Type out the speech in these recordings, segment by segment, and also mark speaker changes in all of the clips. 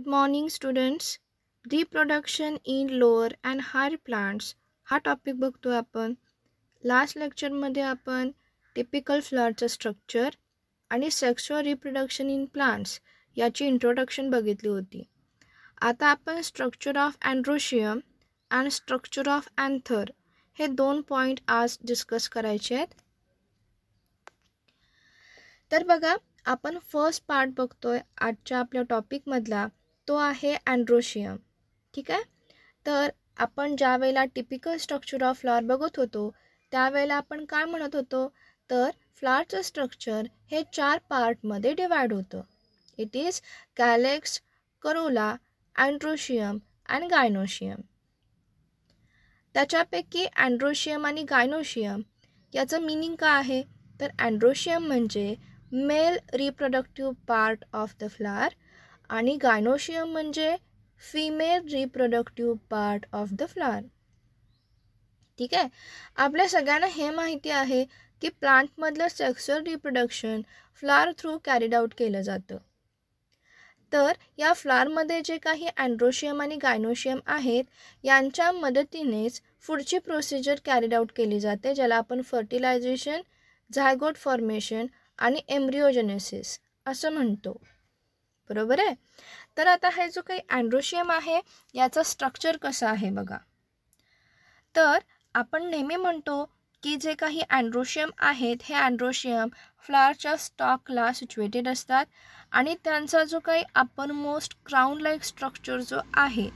Speaker 1: good morning students reproduction in lower and higher plants हा topic बघतो आपण last लेक्चरमध्ये आपण टिपिकल फ्लॉरचं स्ट्रक्चर आणि सेक्शुअल रिप्रोडक्शन इन प्लांट्स याची इंट्रोडक्शन बघितली होती आता आपण structure of androecium and structure of anther हे दोन पॉईंट आज डिस्कस करायचे आहेत तर बघा आपण फर्स्ट पार्ट बघतोय आजच्या आपल्या टॉपिकमधला तो आहे अँड्रोशियम ठीक आहे तर आपण ज्या वेळेला टिपिकल स्ट्रक्चर ऑफ फ्लॉवर बघत होतो त्यावेळेला आपण काय म्हणत होतो तर फ्लॉवरचं स्ट्रक्चर हे चार पार्टमध्ये डिवाइड होतं it is calyx corolla androecium and gynoecium त्याच्यापैकी अँड्रोशियम आणि गायनोशियम याचं मिनिंग काय आहे तर अँड्रोशियम म्हणजे male reproductive part of the flower आणि गायनोशियम म्हणजे female reproductive part of the flower ठीक आहे आपल्या सगळ्यांना हे माहिती आहे की प्लांटमधलं sexual reproduction flower through carried out केलं जातं तर या फ्लॉरमध्ये जे काही अँड्रोशियम आणि गायनोशियम आहेत यांच्या मदतीनेच पुढची प्रोसिजर कॅरीड आउट केली जाते ज्याला आपण फर्टिलायझेशन झायगोट फॉर्मेशन आणि एम्ब्रिओजेनेसिस असं म्हणतो बरोबर आहे तर आता हे जो काही अँड्रोशियम आहे याचं स्ट्रक्चर कसं आहे बघा तर आपण नेहमी म्हणतो की जे काही अँड्रोशियम आहेत हे अँड्रोशियम फ्लावरच्या स्टॉकला सिच्युएटेड असतात आणि त्यांचा जो काही आपण मोस्ट क्राऊन लाईक स्ट्रक्चर जो आहे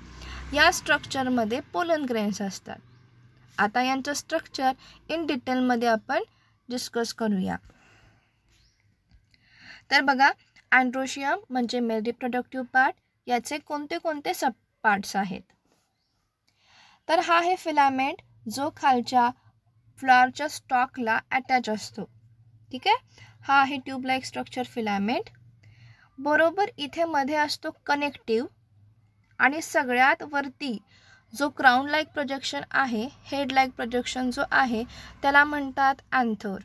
Speaker 1: या स्ट्रक्चरमध्ये पोलन ग्रेन्स असतात आता यांचं स्ट्रक्चर इन डिटेलमध्ये आपण डिस्कस करूया तर बघा अँड्रोशियम म्हणजे मेल रिप्रोडक्टिव्ह पार्ट याचे कोणते कोणते सब पार्ट्स आहेत तर हा आहे फिलामेंट जो खालच्या फ्लॉरच्या स्टॉकला अटॅच असतो ठीक आहे हा आहे ट्यूबलाईक स्ट्रक्चर फिलामेंट बरोबर इथे मध्ये असतो कनेक्टिव आणि सगळ्यात वरती जो क्राऊन लाईक प्रोजेक्शन आहे हेड लाईक प्रोजेक्शन जो आहे त्याला म्हणतात अँथर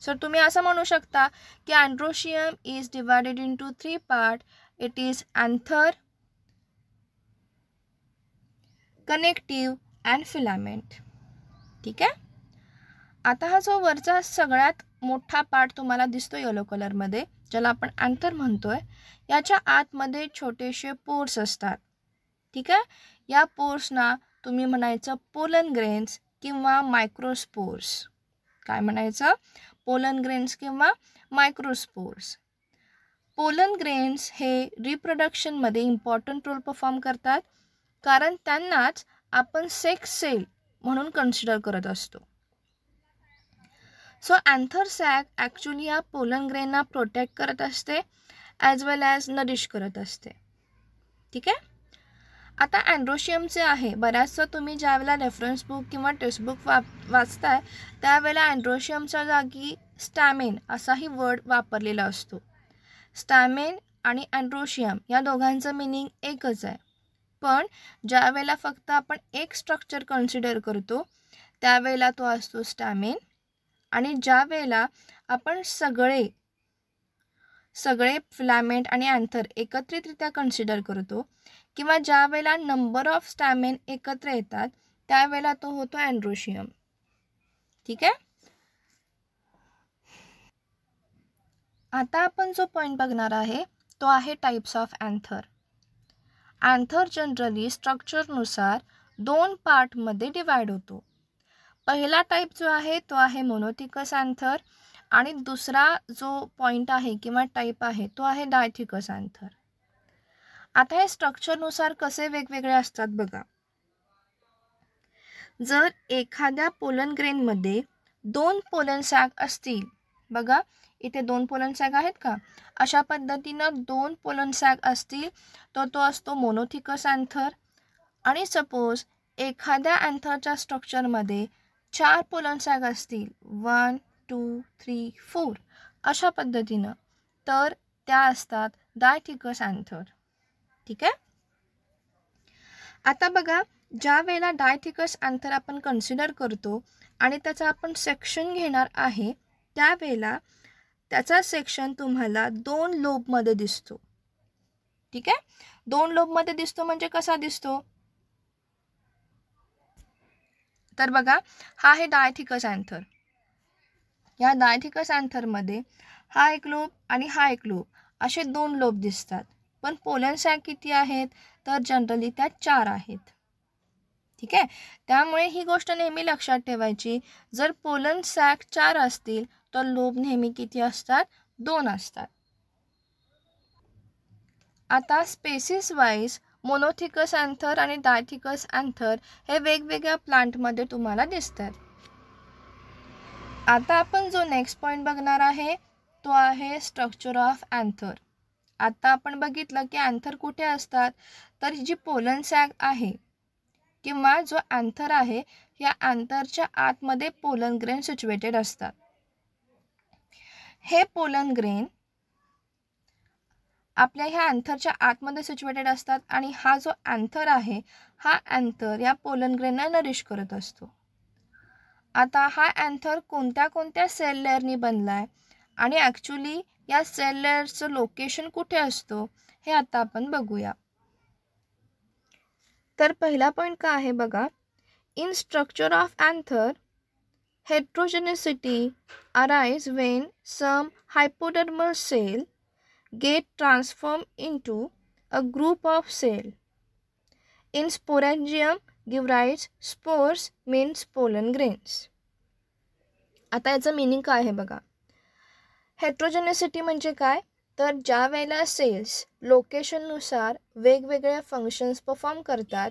Speaker 1: सर तुम्ही असं म्हणू शकता की androecium is divided into three part it is anther connective and filament ठीक आहे आता हा जो वरचा सगळ्यात मोठा पार्ट तुम्हाला दिसतो येलो कलरमध्ये ज्याला आपण अँथर म्हणतोय याच्या आतमध्ये छोटेसे पोर्स असतात ठीक आहे या पोर्सना तुम्ही म्हणायचं पोलन ग्रेन्स किंवा मायक्रोस्पोर्स काय म्हणायचं पोलन ग्रेन्स किंवा मायक्रोस्पोर्स पोलन ग्रेन्स हे रिप्रोडक्शनमध्ये इम्पॉर्टंट रोल परफॉर्म करतात कारण त्यांनाच आपण सेक्स सेल म्हणून कन्सिडर करत असतो सो अँथरसॅक ॲक्च्युली या पोलन ग्रेनना प्रोटेक्ट करत असते ॲज वेल ॲज नरिश करत असते ठीक आहे आता अँड्रोशियमचे आहे बऱ्याचसं तुम्ही ज्यावेळेला रेफरन्स बुक किंवा टेक्स्टबुक वा वाचताय त्यावेळेला अँड्रोशियमच्या जागी स्टॅमेन असाही वर्ड वापरलेला असतो स्टॅमेन आणि अँड्रोशियम या दोघांचं मिनिंग एकच आहे पण ज्यावेळेला फक्त आपण एक स्ट्रक्चर कन्सिडर करतो त्यावेळेला तो असतो स्टॅमेन आणि ज्यावेळेला आपण सगळे सगळे फ्लॅमेंट आणि अँथर एकत्रितरित्या कन्सिडर करतो किंवा ज्या वेळेला नंबर ऑफ स्टॅमेन एकत्र येतात त्यावेळेला तो होतो अँड्रोशियम ठीक आहे आता आपण जो पॉईंट बघणार आहे तो आहे types of anther anther generally स्ट्रक्चरनुसार दोन पार्टमध्ये डिवाइड होतो पहिला टाईप जो आहे तो आहे मोनोथिकस अँथर आणि दुसरा जो पॉईंट आहे किंवा टाईप आहे तो आहे डायथिकस अँथर आता हे स्ट्रक्चरनुसार कसे वेगवेगळे असतात बघा जर एखाद्या पोलन ग्रेनमध्ये दोन पोलन सॅग असतील बघा इथे दोन पोलन सॅग आहेत का अशा पद्धतीनं दोन पोलन सॅग असतील तर तो असतो मोनोथिकस अँथर आणि सपोज एखाद्या अँथरच्या स्ट्रक्चरमध्ये चार पोलन सॅग असतील वन टू थ्री फोर अशा पद्धतीनं तर त्या असतात दायथिकस अँथर ठीक आहे आता बघा ज्या वेळेला डायथिकस अँथर आपण कन्सिडर करतो आणि त्याचा आपण सेक्शन घेणार आहे त्यावेळेला त्याचा सेक्शन तुम्हाला दोन लोबमध्ये दिसतो ठीक आहे दोन लोबमध्ये दिसतो म्हणजे कसा दिसतो तर बघा हा आहे डायथिकस अँथर या डायथिकस अँथरमध्ये हा एक लोब आणि हा एक लोब असे दोन लोब दिसतात पण पोलन सॅक किती आहेत तर जनरली त्या चार आहेत ठीक आहे त्यामुळे ही गोष्ट नेहमी लक्षात ठेवायची जर पोलन सॅक चार असतील तर लोब नेहमी किती असतात दोन असतात आता स्पेसिस वाईज मोनोथिकस अँथर आणि डायथिकस अँथर हे वेगवेगळ्या प्लांटमध्ये तुम्हाला दिसतात आता आपण जो नेक्स्ट पॉईंट बघणार आहे तो आहे स्ट्रक्चर ऑफ अँथर आता आपण बघितलं की अँथर कुठे असतात तर जी पोलन सॅग आहे किंवा जो अँथर आहे या अँथरच्या आतमध्ये पोलन ग्रेन सिच्युएटेड असतात हे पोलन ग्रेन आपल्या ह्या अँथरच्या आतमध्ये सिच्युएटेड असतात आणि हा जो अँथर आहे हा अँथर या पोलन ग्रेनला नरिश करत असतो आता हा अँथर कोणत्या कोणत्या सेल लेअरनी बनला आहे आणि ॲक्च्युली या सेलरचं लोकेशन कुठे असतो हे आता आपण बघूया तर पहिला पॉईंट काय आहे बघा in structure of anther heterogeneity arise when some hypodermal cell get transform into a group of cell in sporangium give rise spores means pollen grains आता याचं मिनिंग काय आहे बघा हेट्रोजेनेसिटी म्हणजे काय तर ज्या वेळेला सेल्स लोकेशननुसार वेगवेगळ्या फंक्शन्स परफॉर्म करतात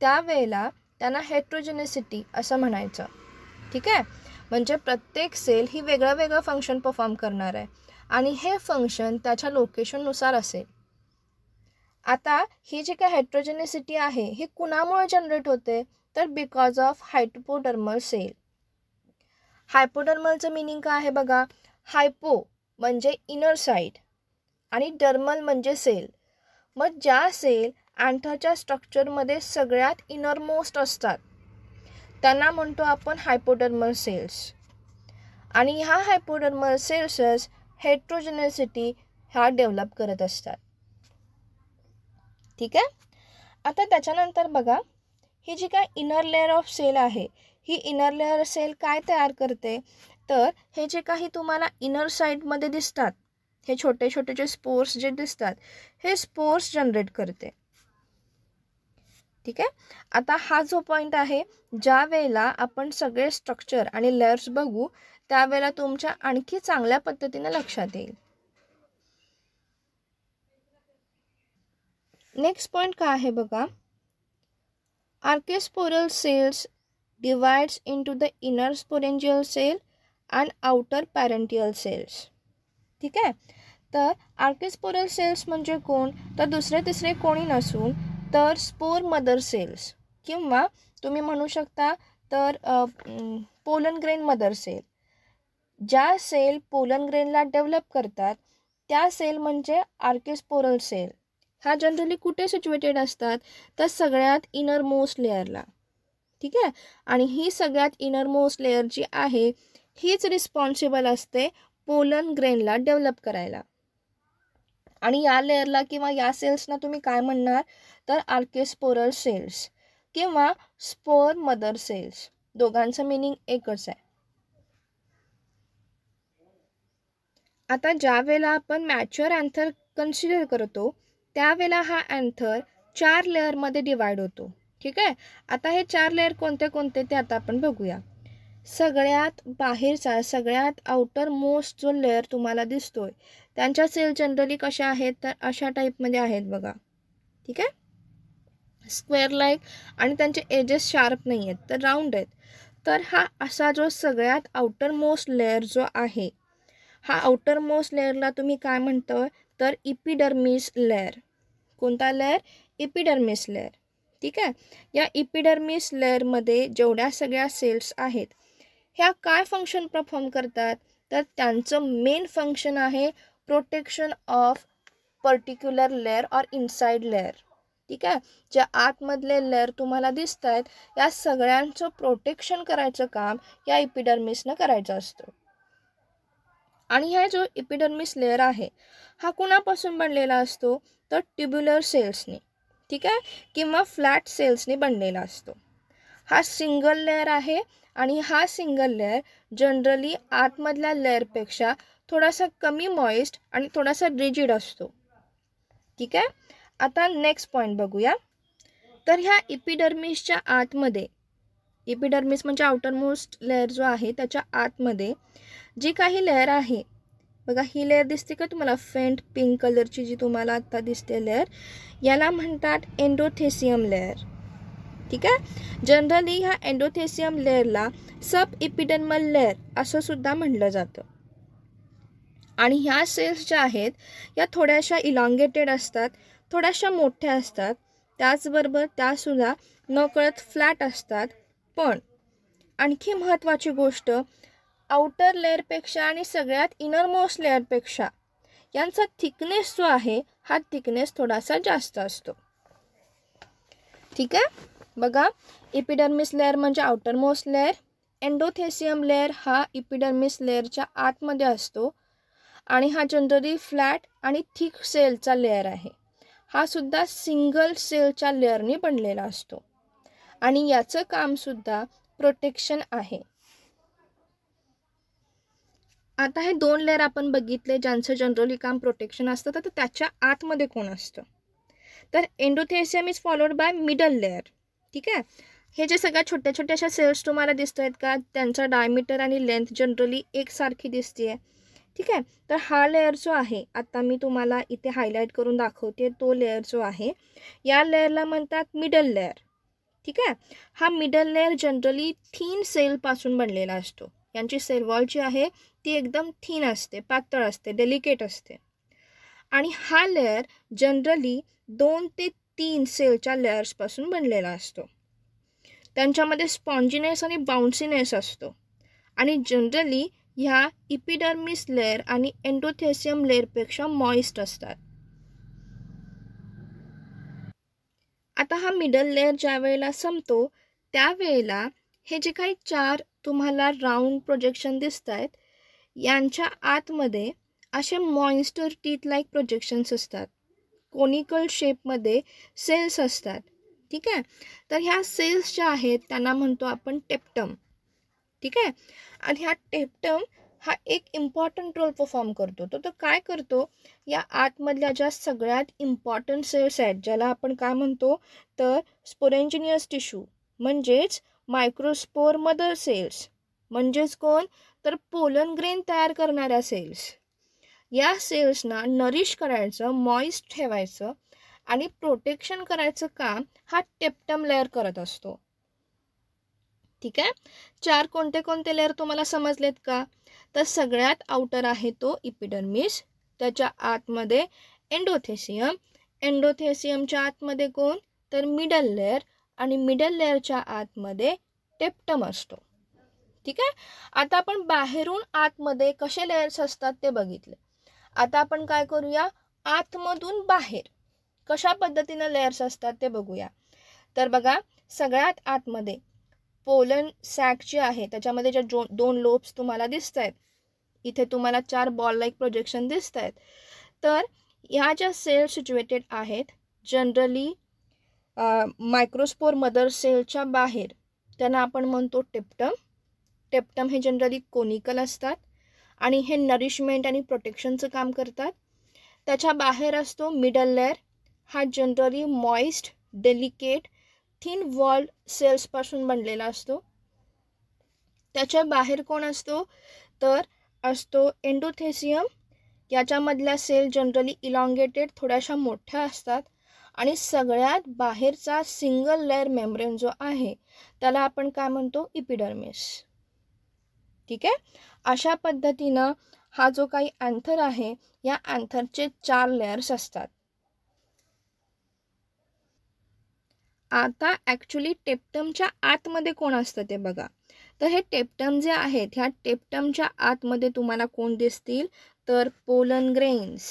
Speaker 1: त्यावेळेला त्यांना हेट्रोजेनेसिटी असं म्हणायचं ठीक आहे म्हणजे प्रत्येक सेल ही वेगळं वेगळं फंक्शन परफॉर्म करणार आहे आणि हे फंक्शन त्याच्या लोकेशननुसार असेल आता ही जी काय हायड्रोजेनेसिटी आहे हे कुणामुळे जनरेट होते तर बिकॉज ऑफ हायपोडर्मल सेल हायपोडर्मलचं मिनिंग काय आहे बघा हायपो म्हणजे इनर साईड आणि डर्मल म्हणजे सेल मग ज्या सेल अँथरच्या स्ट्रक्चरमध्ये सगळ्यात इनरमोस्ट असतात त्यांना म्हणतो आपण हायपोडर्मल सेल्स आणि ह्या हायपोडर्मल सेल्सच हेट्रोजेनेसिटी ह्या डेव्हलप करत असतात ठीक आहे आता त्याच्यानंतर बघा ही जी काय इनर लेअर ऑफ सेल आहे ही इनर लेअर सेल काय तयार करते तर हे जे काही तुम्हाला इनर साईडमध्ये दिसतात हे छोटे छोटे जे स्पोर्स जे दिसतात हे स्पोर्स जनरेट करते ठीक आहे आता हा जो पॉईंट आहे ज्या वेळेला आपण सगळे स्ट्रक्चर आणि लेअर्स बघू त्यावेळेला तुमच्या आणखी चांगल्या पद्धतीने लक्षात येईल नेक्स्ट पॉईंट काय आहे बघा archesporial cells divides into the inner sporangial cell and outer parietal cells ठीक आहे तर आर्किस्पोरल सेल्स म्हणजे कोण तर दुसरे तिसरे कोणी नसून तर स्पोर मदर सेल्स किंवा तुम्ही म्हणू शकता तर पोलन ग्रेन मदर सेल ज्या सेल पोलन ग्रेनला डेव्हलप करतात त्या सेल म्हणजे आर्किस्पोरल सेल हा जनरली कुठे सिच्युएटेड असतात तर सगळ्यात इनर मोस्ट लेअरला ठीक आहे आणि ही सगळ्यात इनर मोस्ट लेअर जी आहे हीच रिस्पॉन्सिबल असते पोलन ग्रेनला डेव्हलप करायला आणि या लेअरला किंवा या सेल्सना तुम्ही काय म्हणणार तर आर्केस्पोरल सेल्स किंवा स्पोर मदर सेल्स दोघांचं मिनिंग एकच आहे आता ज्या वेळेला आपण मॅच्युअर अँथर कन्सिडर करतो त्यावेळेला हा अँथर चार लेअरमध्ये डिवाइड होतो ठीक आहे आता हे चार लेअर कोणते कोणते ते आता आपण बघूया सगळ्यात बाहेरचा सगळ्यात आउटर मोस्ट जो लेअर तुम्हाला दिसतो आहे त्यांच्या सेल जनरली कशा आहेत तर अशा टाईपमध्ये आहेत बघा ठीक आहे स्क्वेअर लाईक आणि त्यांचे एजेस शार्प नाही आहेत तर राऊंड आहेत तर हा असा जो सगळ्यात आउटर मोस्ट लेअर जो आहे हा आउटर मोस्ट लेअरला तुम्ही काय म्हणतो तर इपिडर्मिस लेअर कोणता लेअर इपिडर्मिस लेअर ठीक आहे या इपिडर्मिस लेअरमध्ये जेवढ्या सगळ्या सेल्स आहेत ह्या काय फंक्शन परफॉर्म करतात तर त्यांचं मेन फंक्शन आहे protection of particular layer or inside layer ठीक आहे ज्या आतमधले लेअर तुम्हाला दिसत आहेत या सगळ्यांचं प्रोटेक्शन करायचं काम या इपिडर्मिसनं करायचं असतं आणि हा जो इपिडर्मिस लेअर आहे हा कुणापासून बनलेला असतो तर ट्युब्युलर सेल्सने ठीक आहे किंवा फ्लॅट सेल्सने बनलेला असतो हा सिंगल लेअर आहे आणि हा सिंगल लेअर जनरली आतमधल्या लेअरपेक्षा थोडासा कमी मॉइस्ट आणि थोडासा रिजिड असतो ठीक आहे आता नेक्स्ट पॉईंट बघूया तर ह्या इपिडर्मिसच्या आतमध्ये इपिडर्मिस म्हणजे आउटरमोस्ट लेअर जो आहे त्याच्या आतमध्ये जी काही लेअर आहे बघा ही लेअर दिसते का तुम्हाला फेंट पिंक कलरची जी तुम्हाला आत्ता दिसते लेअर याला म्हणतात एन्डोथेसियम लेअर ठीक आहे जनरली ह्या एन्डोथेसियम लेअरला सब इपिडर्मल लेअर असं सुद्धा म्हटलं जातं आणि ह्या सेल्स ज्या आहेत या थोड्याशा इलॉंगेटेड असतात थोड्याशा मोठ्या असतात त्याचबरोबर त्यासुद्धा नकळत फ्लॅट असतात पण आणखी महत्त्वाची गोष्ट आउटर लेअरपेक्षा आणि सगळ्यात मोस्ट लेअरपेक्षा यांचा थिकनेस जो आहे हा थिकनेस थोडासा जास्त असतो ठीक आहे बघा इपिडर्मिस लेअर म्हणजे outer most layer endothecium layer हा इपिडर्मिस लेअरच्या आतमध्ये असतो आणि हा जनरली फ्लॅट आणि थिक सेलचा लेअर आहे हा सुद्धा सिंगल सेलच्या लेअरने बनलेला असतो आणि याचं कामसुद्धा प्रोटेक्शन आहे आता हे दोन लेअर आपण बघितले ज्यांचं जनरली काम प्रोटेक्शन असतं तर त्याच्या आतमध्ये कोण असतं तर endothecium is followed by middle layer ठीक आहे हे जे सगळ्या छोट्या छोट्या अशा सेल्स तुम्हाला दिसत आहेत का त्यांचा डायमीटर आणि लेंथ जनरली एकसारखी दिसते आहे ठीक आहे तर हा लेअर जो आहे आता मी तुम्हाला इथे हायलाईट करून दाखवते तो लेअर जो आहे या लेअरला म्हणतात मिडल लेअर ठीक आहे हा मिडल लेअर जनरली थीन सेलपासून बनलेला असतो यांची सेल वॉल जी आहे ती एकदम थीन असते पातळ असते डेलिकेट असते आणि हा लेअर जनरली दोन ते तीन सेलच्या लेअर्सपासून बनलेला असतो त्यांच्यामध्ये स्पॉन्जिनेस आणि बाउन्सिनेस असतो आणि जनरली ह्या इपिडर्मिस लेअर आणि एन्डोथेसियम लेअरपेक्षा मॉइस्ट असतात आता हा मिडल लेअर ज्या वेळेला संपतो त्यावेळेला हे जे काही चार तुम्हाला राऊंड प्रोजेक्शन दिसत आहेत यांच्या आतमध्ये असे मॉइस्टर टीथ लाईक प्रोजेक्शन्स असतात कोनिकल शेपमध्ये सेल्स असतात ठीक आहे तर ह्या सेल्स ज्या आहेत त्यांना म्हणतो आपण टेप्टम ठीक आहे आणि ह्या टेप्टम हा एक इम्पॉर्टंट रोल परफॉर्म करतो तो तर काय करतो या आतमधल्या ज्या सगळ्यात इम्पॉर्टंट सेल्स आहेत ज्याला आपण काय म्हणतो तर स्पोरेंजिनियस टिश्यू म्हणजेच मायक्रोस्पोर मदर सेल्स म्हणजेच कोण तर पोलन ग्रेन तयार करणाऱ्या सेल्स या सेल्सना नरिश करायचं मॉइस्ट ठेवायचं आणि प्रोटेक्शन करायचं काम हा टेप्टम लेअर करत असतो ठीक आहे चार कोणते कोणते लेअर तुम्हाला समजलेत का तर सगळ्यात आउटर आहे तो इपिडर्मिस त्याच्या आतमध्ये एंडोथेसियम एंडोथेसियमच्या आतमध्ये कोण तर मिडल लेअर आणि मिडल लेअरच्या आतमध्ये टेप्टम असतो ठीक आहे आता आपण बाहेरून आतमध्ये कसे लेअर्स असतात ते बघितले आता आपण काय करूया आतमधून बाहेर कशा पद्धतीनं लेअर्स असतात ते बघूया तर बघा सगळ्यात आतमध्ये पोलन सॅक जे आहे त्याच्यामध्ये ज्या जो दोन लोब्स तुम्हाला दिसत आहेत इथे तुम्हाला चार बॉल लाईक प्रोजेक्शन दिसत आहेत तर ह्या ज्या सेल सिच्युएटेड आहेत जनरली मायक्रोस्पोर मदर सेलच्या बाहेर त्यांना आपण म्हणतो टेप्टम टेप्टम हे जनरली कोनिकल असतात आणि हे नरिशमेंट आणि प्रोटेक्शनचं काम करतात त्याच्या बाहेर असतो मिडल लेअर हा generally moist delicate thin walled सेल्सपासून बनलेला असतो त्याच्या बाहेर कोण असतो तर असतो एंडोथेसियम याच्यामधल्या सेल जनरली इलॉंगेटेड थोड्याशा मोठ्या असतात आणि सगळ्यात बाहेरचा सिंगल लेअर मेम्ब्रेन जो आहे त्याला आपण काय म्हणतो इपिडर्मिस ठीक आहे अशा पद्धतीनं हा जो काही अँथर आहे या अँथरचे चार लेयर्स असतात आता ॲक्च्युली टेप्टमच्या आतमध्ये कोण असतं ते बघा तर हे टेप्टम जे आहेत ह्या टेप्टमच्या आतमध्ये तुम्हाला कोण दिसतील तर पोलन ग्रेन्स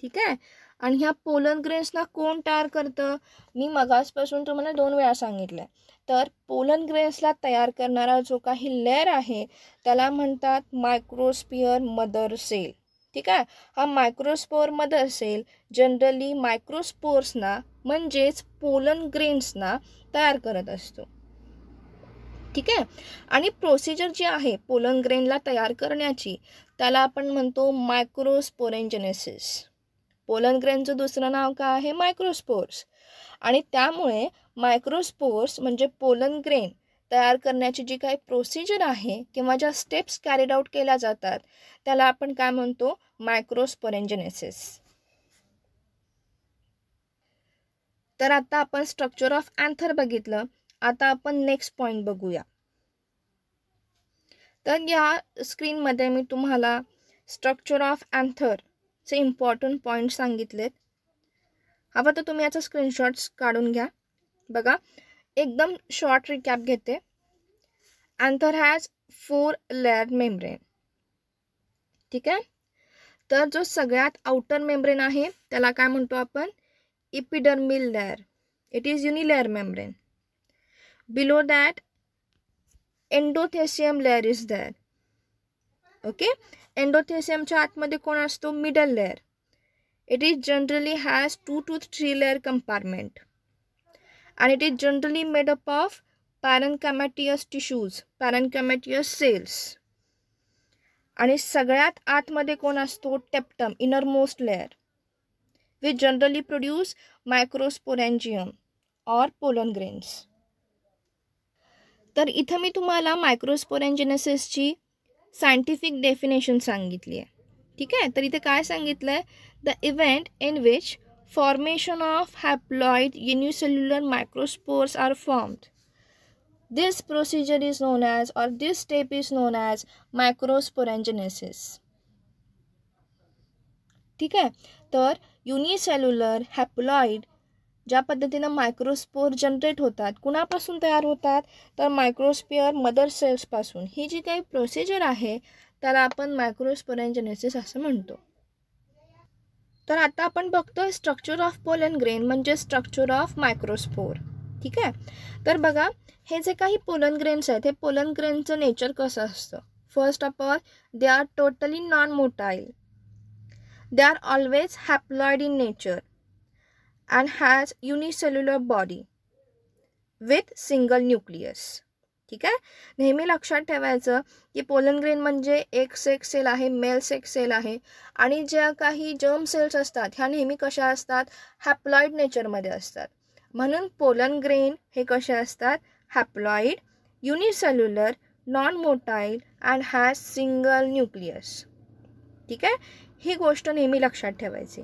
Speaker 1: ठीक आहे आणि ह्या पोलन ग्रेन्सना कोण तयार करतं मी मगासपासून तुम्हाला दोन वेळा सांगितलं तर पोलन ग्रेन्सला तयार करणारा जो काही लेअर आहे त्याला म्हणतात मायक्रोस्पियर मदर सेल ठीक आहे हा मायक्रोस्पोअर मदर सेल जनरली मायक्रोस्पोर्सना म्हणजेच पोलन ग्रेन्सना तयार करत असतो ठीक आहे आणि प्रोसिजर जी आहे पोलन ग्रेनला तयार करण्याची त्याला आपण म्हणतो मायक्रोस्पोरेंजेनेसिस पोलन ग्रेनचं दुसरं नाव काय आहे मायक्रोस्पोर्स आणि त्यामुळे मायक्रोस्पोर्स म्हणजे पोलन ग्रेन तयार करण्याची जी काही प्रोसिजर आहे किंवा ज्या स्टेप्स कॅरीड आउट केल्या जातात त्याला आपण काय म्हणतो मायक्रोस्पोरेंजेनेसिस तर आता आपण स्ट्रक्चर ऑफ अँथर बघितलं आता आपण नेक्स्ट पॉईंट बघूया तर या स्क्रीनमध्ये मी तुम्हाला स्ट्रक्चर ऑफ अँथर चे इम्पॉर्टंट पॉईंट सांगितलेत हवा तर तुम्ही याचा स्क्रीनशॉट्स काढून घ्या बघा एकदम शॉर्ट रिकॅप घेते anther has four layer membrane ठीक आहे तर जो सगळ्यात आउटर मेम्ब्रेन आहे त्याला काय म्हणतो आपण epidermal layer it is unilayer membrane below that endothecium layer is there okay एंडोथेसियमच्या आतमध्ये कोण असतो middle layer it is generally has two two three layer compartment and it is generally made up of parenchymatous tissues parenchymatous cells आणि सगळ्यात आतमध्ये कोण असतो tapetum inner most layer which generally produce microsporangium or pollen grains तर इथं मी तुम्हाला मायक्रोस्पोरेंजिनेसिसची scientific definition संगित है ठीक है तो इतने का संगित है the event in which formation of haploid unicellular microspores are formed this procedure is known as और this step is known as microsporogenesis ठीक है तो युनिसेल्युलर हॅप्लॉइड ज्या पद्धतीनं मायक्रोस्पोर जनरेट होतात कुणापासून तयार होतात तर मायक्रोस्पियर मदर सेल्सपासून ही जी काही प्रोसिजर आहे त्याला आपण मायक्रोस्पोरेंजेनेसिस असं म्हणतो तर आता आपण बघतो structure of pollen and grain म्हणजे स्ट्रक्चर ऑफ मायक्रोस्पोर ठीक आहे तर बघा हे जे काही पोलन ग्रेन्स आहेत हे पोलन ग्रेनचं नेचर कसं असतं first of all they are totally non motile they are always haploid in nature and has unicellular body with single nucleus ठीक आहे नेहमी लक्षात ठेवायचं की पोलन ग्रेन म्हणजे एक सेक्स सेल आहे मेल सेक्स सेल आहे आणि ज्या काही जर्म सेल्स असतात ह्या नेहमी कशा असतात हॅप्लॉईड नेचरमध्ये असतात म्हणून पोलन ग्रेन हे कसे असतात haploid unicellular non motile and has single nucleus ठीक आहे ही गोष्ट नेहमी लक्षात ठेवायची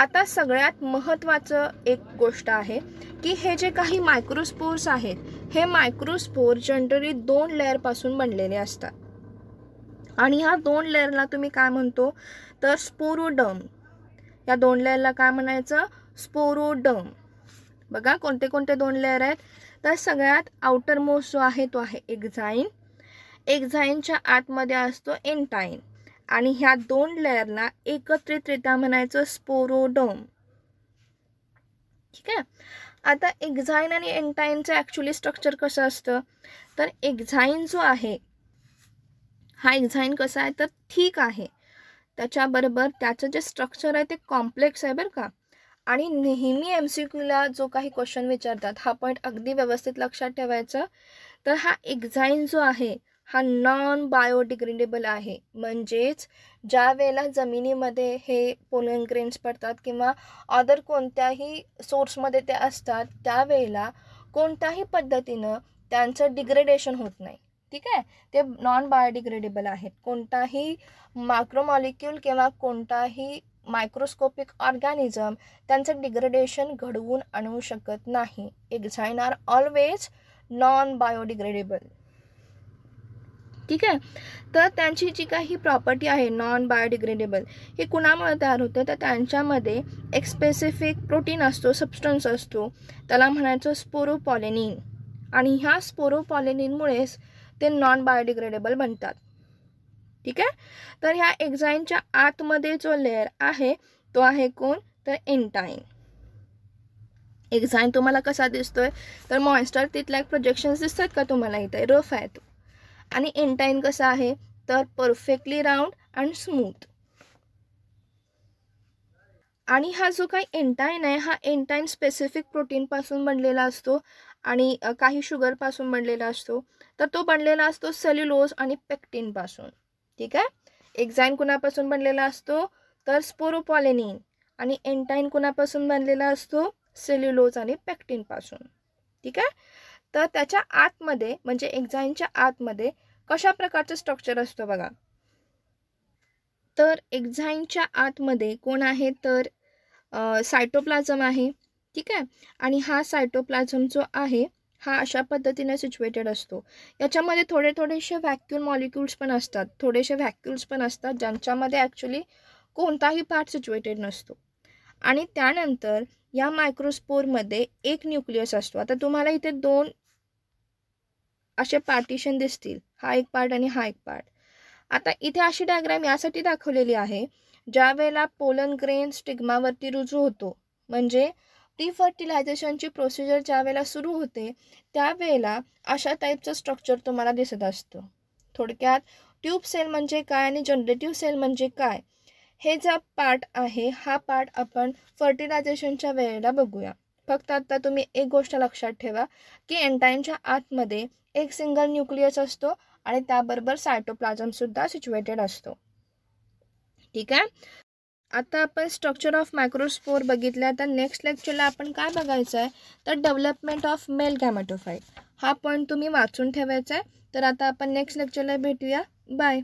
Speaker 1: आता सगळ्यात महत्त्वाचं एक गोष्ट आहे की हे जे काही मायक्रोस्पोर्स आहेत हे मायक्रोस्पोर जनरली दोन लेअरपासून बनलेले असतात आणि ह्या दोन लेअरला तुम्ही काय म्हणतो तर स्पोरोडम या दोन लेअरला काय म्हणायचं स्पोरोडम बघा कोणते कोणते दोन लेअर आहेत तर सगळ्यात आउटर मोस्ट जो आहे तो आहे एक्झाईन एक्झाईनच्या आतमध्ये असतो एन्टाईन आणि ह्या दोन लेअरला एकत्रितरित्या म्हणायचं स्पोरोडोम ठीक आहे आता एक्झाईन आणि एन्टाईनचं ॲक्च्युली स्ट्रक्चर कसं असतं तर एक्झाईन जो आहे हा एक्झाईन कसा आहे तर ठीक आहे त्याच्याबरोबर त्याचं जे स्ट्रक्चर आहे ते कॉम्प्लेक्स आहे बरं का आणि नेहमी एम सी क्यूला जो काही क्वेश्चन विचारतात हा पॉईंट अगदी व्यवस्थित लक्षात ठेवायचा तर हा एक्झाईन जो आहे हा नॉन बायोडिग्रेडेबल आहे म्हणजेच ज्या वेळेला जमिनीमध्ये हे पोलन ग्रेन्स पडतात किंवा अदर कोणत्याही सोर्समध्ये ते असतात त्यावेळेला कोणत्याही पद्धतीनं त्यांचं डिग्रेडेशन होत नाही ठीक आहे ते नॉन बायोडिग्रेडेबल आहेत कोणताही मायक्रोमॉलिक्युल किंवा कोणताही मायक्रोस्कोपिक ऑर्गॅनिझम त्यांचं डिग्रेडेशन घडवून आणू शकत नाही exine are always non biodegradable ठीक आहे तर त्यांची जी काही प्रॉपर्टी आहे नॉन बायोडिग्रेडेबल हे कुणामुळे तयार होतं तर त्यांच्यामध्ये एक स्पेसिफिक प्रोटीन असतो सबस्टन्स असतो त्याला म्हणायचं स्पोरोपॉलेनिन आणि ह्या स्पोरोपॉलेनिनमुळेच ते नॉन बायोडिग्रेडेबल बनतात ठीक आहे तर ह्या एक्झाईनच्या आतमध्ये जो लेअर आहे तो आहे कोण तर एन्टाईन एक्झाईन तुम्हाला कसा दिसतोय तर मॉइस्टर तिथला एक प्रोजेक्शन्स दिसतात का तुम्हाला इथे रफ आहे तो आणि एंटाईन कसा आहे तर परफेक्टली राऊंड अँड स्मूथ आणि हा जो काही एंटाईन आहे हा एंटाईन स्पेसिफिक प्रोटीनपासून बनलेला असतो आणि काही शुगरपासून बनलेला असतो तर तो बनलेला असतो सेल्युलोज आणि पेक्टिनपासून ठीक आहे एक्झाईन कुणापासून बनलेला असतो तर स्पोरोपॉलेनिन आणि एंटाईन कुणापासून बनलेला असतो सेल्युलोज आणि पेक्टिनपासून ठीक आहे तर त्याच्या आतमध्ये म्हणजे एक्झाईनच्या आतमध्ये कशा प्रकारचं स्ट्रक्चर असतं बघा तर एक्झाईनच्या आतमध्ये कोण आहे तर सायटोप्लाझम आहे ठीक आहे आणि हा सायटोप्लाझम जो आहे हा अशा पद्धतीने सिच्युएटेड असतो याच्यामध्ये थोडे थोडेसे व्हॅक्युल मॉलिक्युल्स पण असतात थोडेसे व्हॅक्युल्स पण असतात ज्यांच्यामध्ये ॲक्च्युली कोणताही पार्ट सिच्युएटेड नसतो आणि त्यानंतर या मायक्रोस्पोरमध्ये एक न्यूक्लियस असतो आता तुम्हाला इथे दोन असे पार्टिशन दिसतील हा एक पार्ट आणि हा एक पार्ट आता इथे अशी डायग्राम यासाठी दाखवलेली आहे ज्या वेळेला पोलन ग्रेन स्टिग्मावरती रुजू होतो म्हणजे प्रीफर्टिलायझेशनची प्रोसिजर ज्या वेळेला सुरू होते त्यावेळेला अशा टाईपचं स्ट्रक्चर तुम्हाला दिसत असतं थोडक्यात ट्यूब सेल म्हणजे काय आणि जनरेटिव्ह सेल म्हणजे काय हे जा पार्ट आहे हा पार्ट आपण फर्टिलायझेशनच्या वेळेला बघूया फक्त आत्ता तुम्ही एक गोष्ट लक्षात ठेवा की एन्टाईनच्या आतमध्ये एक सिंगल न्यूक्लियस असतो आणि त्याबरोबर सायटोप्लाझमसुद्धा सिच्युएटेड असतो ठीक आहे आता आपण स्ट्रक्चर ऑफ मायक्रोस्पोर बघितलं आता नेक्स्ट लेक्चरला आपण काय बघायचं आहे तर डेव्हलपमेंट ऑफ मेल गॅमॅटोफाईट हा पॉईंट तुम्ही वाचून ठेवायचा आहे तर आता आपण नेक्स्ट लेक्चरला भेटूया बाय